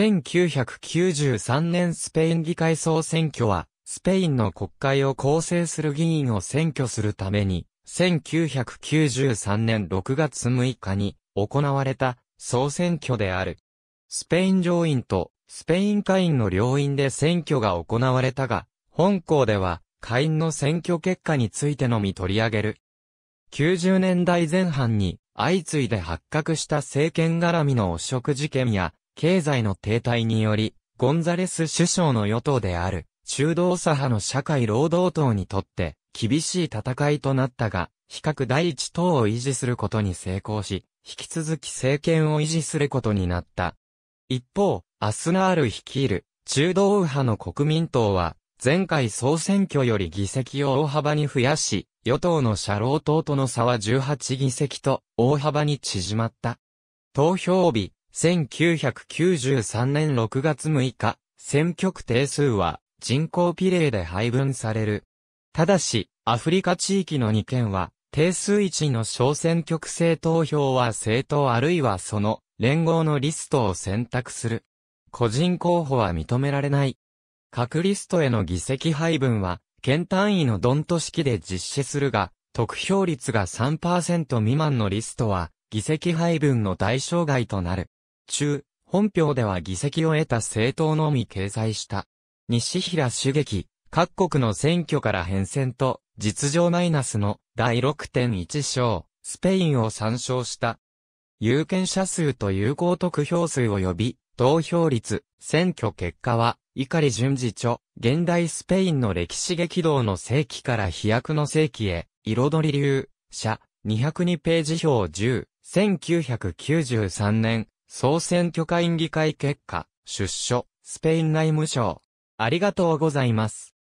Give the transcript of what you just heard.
1993年スペイン議会総選挙は、スペインの国会を構成する議員を選挙するために、1993年6月6日に行われた総選挙である。スペイン上院とスペイン下院の両院で選挙が行われたが、本校では下院の選挙結果についてのみ取り上げる。90年代前半に相次いで発覚した政権絡みの汚職事件や経済の停滞により、ゴンザレス首相の与党である、中道左派の社会労働党にとって、厳しい戦いとなったが、比較第一党を維持することに成功し、引き続き政権を維持することになった。一方、アスナール率いる中道右派の国民党は、前回総選挙より議席を大幅に増やし、与党の社労党との差は18議席と大幅に縮まった。投票日、1993年6月6日、選挙区定数は人口比例で配分される。ただし、アフリカ地域の2県は、定数1の小選挙区制投票は政党あるいはその連合のリストを選択する。個人候補は認められない。各リストへの議席配分は、県単位のドント式で実施するが、得票率が3%未満のリストは、議席配分の対象外となる。中、本票では議席を得た政党のみ掲載した。西平主劇、各国の選挙から変遷と、実情マイナスの第6.1章、スペインを参照した。有権者数と有効得票数及び、投票率、選挙結果は、碇順次著、現代スペインの歴史激動の世紀から飛躍の世紀へ、彩り流、社、202ページ表10、1993年、総選挙会議会結果、出所、スペイン内務省。ありがとうございます。